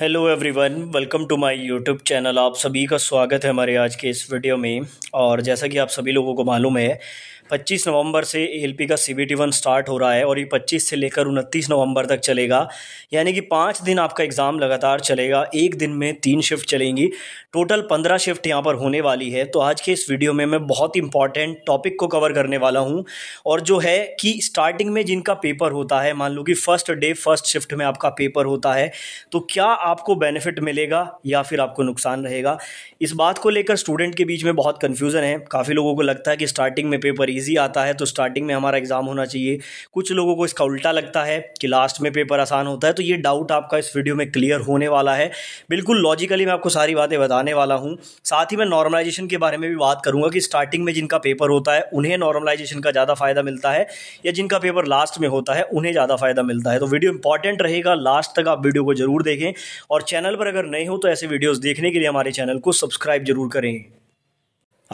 hello everyone welcome to my YouTube channel आप सभी का स्वागत है हमारे आज के इस वीडियो में और जैसा कि आप सभी लोगों को मालूम है पच्चीस नवंबर से पी का टी वन स्टार्ट हो रहा है और ये पच्चीस से लेकर उनतीस नवंबर तक चलेगा यानी कि पाँच दिन आपका एग्ज़ाम लगातार चलेगा एक दिन में तीन शिफ्ट चलेंगी टोटल पंद्रह शिफ्ट यहाँ पर होने वाली है तो आज के इस वीडियो में मैं बहुत इंपॉर्टेंट टॉपिक को कवर करने वाला हूँ और जो है कि स्टार्टिंग में जिनका पेपर होता है मान लो कि फर्स्ट डे फर्स्ट शिफ्ट में आपका पेपर होता है तो क्या आपको बेनिफिट मिलेगा या फिर आपको नुकसान रहेगा इस बात को लेकर स्टूडेंट के बीच में बहुत कन्फ्यूज़न है काफ़ी लोगों को लगता है कि स्टार्टिंग में पेपर ईजी आता है तो स्टार्टिंग में हमारा एग्ज़ाम होना चाहिए कुछ लोगों को इसका उल्टा लगता है कि लास्ट में पेपर आसान होता है तो ये डाउट आपका इस वीडियो में क्लियर होने वाला है बिल्कुल लॉजिकली मैं आपको सारी बातें बताने वाला हूँ साथ ही मैं नॉर्मलाइजेशन के बारे में भी बात करूँगा कि स्टार्टिंग में जिनका पेपर होता है उन्हें नॉर्मलाइजेशन का ज़्यादा फ़ायदा मिलता है या जिनका पेपर लास्ट में होता है उन्हें ज़्यादा फ़ायदा मिलता है तो वीडियो इंपॉर्टेंट रहेगा लास्ट तक आप वीडियो को ज़रूर देखें और चैनल पर अगर नए हो तो ऐसे वीडियोज़ देखने के लिए हमारे चैनल को सब्सक्राइब जरूर करें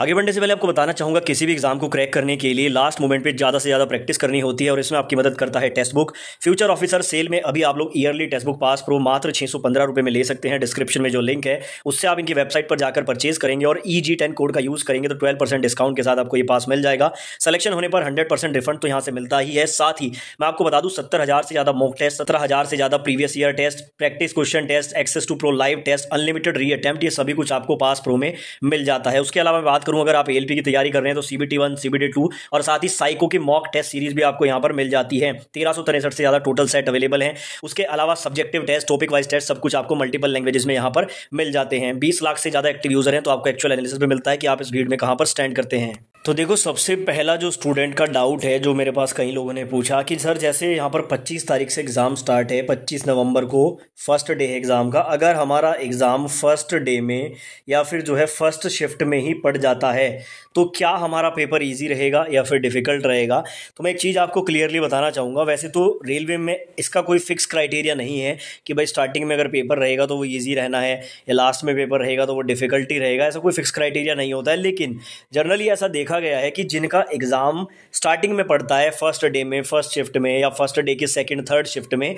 आगे बढ़ने से पहले आपको बताना चाहूंगा किसी भी एग्जाम को क्रैक करने के लिए लास्ट मोमेंट पे ज़्यादा से ज़्यादा प्रैक्टिस करनी होती है और इसमें आपकी मदद करता है Testbook future officer sale में अभी आप लोग yearly Testbook pass pro मात्र छह सौ पंद्रह रुपये में ले सकते हैं डिस्क्रिप्शन में जो लिंक है उससे आप इनकी वेबसाइट पर जाकर परचेज करेंगे और ई जी टेन कोड का यूज़ करेंगे तो ट्वेल्व परसेंट डिस्काउंट के साथ आपको ये पास मिल जाएगा सलेक्शन होने पर हंड्रेड परसेंट रिफंड तो यहाँ से मिलता ही है साथ ही मैं आपको बता दूँ सत्तर हज़ार से ज़्यादा मॉक टेस्ट सत्रह हज़ार से ज़्यादा previous year test practice question test access to pro live test unlimited reattempt सभी कुछ आपको पास प्रो में मिल जाता है उसके अलावा बात बात करूं अगर आप एल की तैयारी कर रहे हैं तो सीबीटी वन सीबीटी टू और साथ ही साइको की मॉक टेस्ट सीरीज भी आपको यहां पर मिल जाती है तेरह सौ तिरसठ से ज़्यादा टोटल सेट अवेलेबल है उसके अलावा subjective test topic wise test सब कुछ आपको मल्टीपल लैंग्वेज में यहां पर मिल जाते हैं बीस लाख से ज़्यादा एक्टिव यूजर है तो आपको एक्चुअल एनालिसिस भी मिलता है कि आप इस भीड़ में कहां पर स्टैंड करते हैं तो देखो सबसे पहला जो स्टूडेंट का डाउट है जो मेरे पास कई लोगों ने पूछा कि सर जैसे यहाँ पर 25 तारीख से एग्ज़ाम स्टार्ट है 25 नवंबर को फर्स्ट डे है एग्ज़ाम का अगर हमारा एग्ज़ाम फर्स्ट डे में या फिर जो है फर्स्ट शिफ्ट में ही पड़ जाता है तो क्या हमारा पेपर ईजी रहेगा या फिर डिफ़िकल्ट रहेगा तो मैं एक चीज़ आपको क्लियरली बताना चाहूँगा वैसे तो रेलवे में इसका कोई फ़िक्स क्राइटेरिया नहीं है कि भाई स्टार्टिंग में अगर पेपर रहेगा तो वो ईजी रहना है या लास्ट में पेपर रहेगा तो वो डिफ़िकल्टी रहेगा ऐसा कोई फ़िक्स क्राइटेरिया नहीं होता है लेकिन जनरली ऐसा देखा देखा गया है कि जिनका एग्ज़ाम स्टार्टिंग में पड़ता है फर्स्ट डे में फर्स्ट शिफ्ट में या फर्स्ट डे के सेकंड थर्ड शिफ्ट में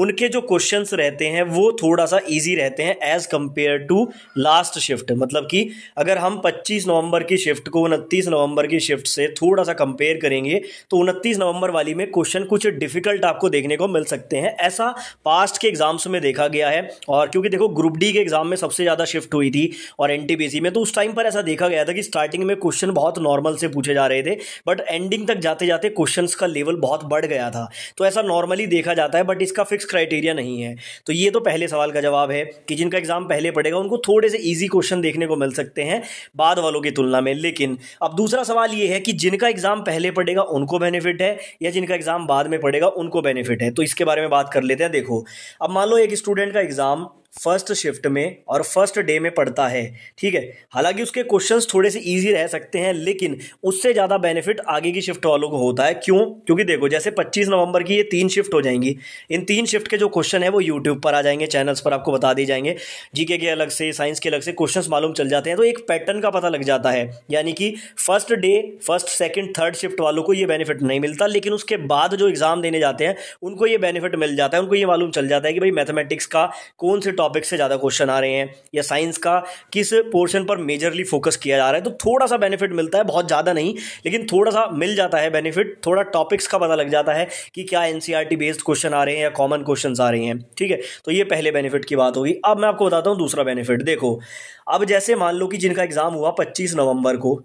उनके जो क्वेश्चंस रहते हैं वो थोड़ा सा इजी रहते हैं as compare to last shift मतलब कि अगर हम 25 नवंबर की शिफ्ट को उनतीस नवंबर की शिफ्ट से थोड़ा सा कंपेयर करेंगे तो उनतीस नवंबर वाली में क्वेश्चन कुछ डिफिकल्ट आपको देखने को मिल सकते हैं ऐसा पास्ट के एग्ज़ाम्स में देखा गया है और क्योंकि देखो ग्रुप डी के एग्ज़ाम में सबसे ज़्यादा शिफ्ट हुई थी और एन में तो उस टाइम पर ऐसा देखा गया था कि स्टार्टिंग में क्वेश्चन बहुत नॉर्मल नॉर्मल से पूछे जा रहे थे बट एंडिंग तक जाते जाते क्वेश्चन का लेवल बहुत बढ़ गया था तो ऐसा नॉर्मली देखा जाता है बट इसका फिक्स क्राइटेरिया नहीं है तो ये तो पहले सवाल का जवाब है कि जिनका एग्जाम पहले पड़ेगा उनको थोड़े से ईजी क्वेश्चन देखने को मिल सकते हैं बाद वालों की तुलना में लेकिन अब दूसरा सवाल ये है कि जिनका एग्जाम पहले पड़ेगा उनको बेनिफिट है या जिनका एग्जाम बाद में पड़ेगा उनको बेनिफिट है तो इसके बारे में बात कर लेते हैं देखो अब मान लो एक स्टूडेंट का एग्जाम फर्स्ट शिफ्ट में और फर्स्ट डे में पढ़ता है ठीक है हालांकि उसके क्वेश्चंस थोड़े से इजी रह सकते हैं लेकिन उससे ज़्यादा बेनिफिट आगे की शिफ्ट वालों को होता है क्यों क्योंकि देखो जैसे 25 नवंबर की ये तीन शिफ्ट हो जाएंगी इन तीन शिफ्ट के जो क्वेश्चन है वो यूट्यूब पर आ जाएंगे चैनल्स पर आपको बता दिए जाएंगे जीके के अलग से साइंस के अलग से क्वेश्चन मालूम चल जाते हैं तो एक पैटर्न का पता लग जाता है यानी कि first day first second third shift वालों को ये बेनिफिट नहीं मिलता लेकिन उसके बाद जो एग्ज़ाम देने जाते हैं उनको ये बेनिफिट मिल जाता है उनको ये मालूम चल जाता है कि भाई मैथमेटिक्स का कौन से टॉपिक से ज़्यादा क्वेश्चन आ रहे हैं या साइंस का किस पोर्शन पर मेजरली फोकस किया जा रहा है तो थोड़ा सा बेनिफिट मिलता है बहुत ज़्यादा नहीं लेकिन थोड़ा सा मिल जाता है बेनिफिट थोड़ा टॉपिक्स का पता लग जाता है कि क्या एन बेस्ड क्वेश्चन आ रहे हैं या कॉमन क्वेश्चन आ रहे हैं ठीक है तो ये पहले बेनिफिट की बात होगी अब मैं आपको बताता हूँ दूसरा बेनिफिट देखो अब जैसे मान लो कि जिनका एग्ज़ाम हुआ पच्चीस नवंबर को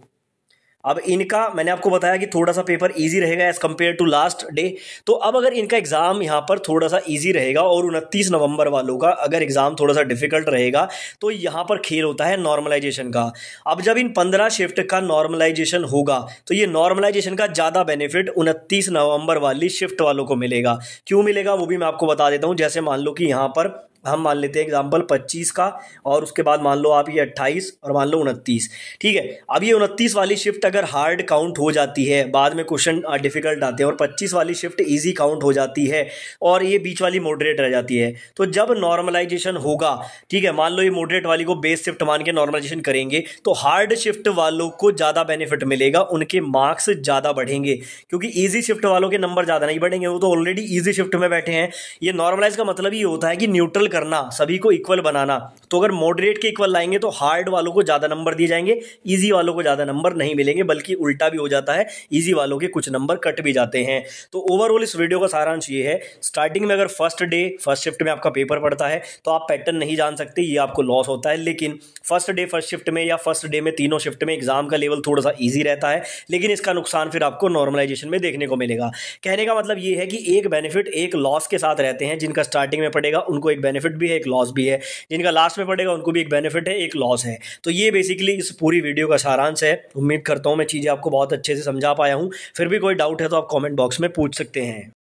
अब इनका मैंने आपको बताया कि थोड़ा सा पेपर ईजी रहेगा as compare to last day तो अब अगर इनका एग्ज़ाम यहाँ पर थोड़ा सा ईजी रहेगा और उनतीस नवंबर वालों का अगर एग्ज़ाम थोड़ा सा डिफ़िकल्ट रहेगा तो यहाँ पर खेल होता है नॉर्मलाइजेशन का अब जब इन पंद्रह शिफ्ट का नॉर्मलाइजेशन होगा तो ये नॉर्मलाइजेशन का ज़्यादा बेनिफिट उनतीस नवंबर वाली शिफ्ट वालों को मिलेगा क्यों मिलेगा वो भी मैं आपको बता देता हूँ जैसे मान लो कि यहाँ पर हम मान लेते हैं एग्जाम्पल पच्चीस का और उसके बाद मान लो आप ये अट्ठाईस और मान लो उनतीस ठीक है अब ये उनतीस वाली शिफ्ट अगर हार्ड काउंट हो जाती है बाद में क्वेश्चन डिफिकल्ट आते हैं और पच्चीस वाली शिफ्ट ईजी काउंट हो जाती है और ये बीच वाली मॉडरेट रह जाती है तो जब नॉर्मलाइजेशन होगा ठीक है मान लो ये मॉडरेट वाली को बेस शिफ्ट मान के नॉर्मलाइजेशन करेंगे तो हार्ड शिफ्ट वालों को ज़्यादा बेनिफिट मिलेगा उनके मार्क्स ज़्यादा बढ़ेंगे क्योंकि ईजी शिफ्ट वालों के नंबर ज़्यादा नहीं बढ़ेंगे वो तो ऑलरेडी ईजी शिफ्ट में बैठे हैं ये नॉर्मलाइज का मतलब ये होता है कि न्यूट्रल करना सभी को इक्वल बनाना तो अगर मॉडरेट के इक्वल लाएंगे तो हार्ड वालों को ज़्यादा नंबर दिए जाएंगे ईजी वालों को ज़्यादा नंबर नहीं मिलेंगे बल्कि उल्टा भी हो जाता है ईजी वालों के कुछ नंबर कट भी जाते हैं तो ओवरऑल इस वीडियो का सारांश ये है स्टार्टिंग में अगर फर्स्ट डे फर्स्ट शिफ्ट में आपका पेपर पड़ता है तो आप पैटर्न नहीं जान सकते ये आपको लॉस होता है लेकिन फर्स्ट डे फर्स्ट शिफ्ट में या फर्स्ट डे में तीनों शिफ्ट में एग्जाम का लेवल थोड़ा सा ईजी रहता है लेकिन इसका नुकसान फिर आपको नॉर्मलाइजेशन में देखने को मिलेगा कहने का मतलब ये है कि एक बेनिफिट एक लॉस के साथ रहते हैं जिनका स्टार्टिंग में पड़ेगा उनको एक बेनिफिट बेनिफिट भी है एक लॉस भी है जिनका लास्ट में पड़ेगा उनको भी एक बेनिफिट है एक लॉस है तो ये बेसिकली इस पूरी वीडियो का सारांश है उम्मीद करता हूँ मैं चीज़ें आपको बहुत अच्छे से समझा पाया हूँ फिर भी कोई डाउट है तो आप कॉमेंट बॉक्स में पूछ सकते हैं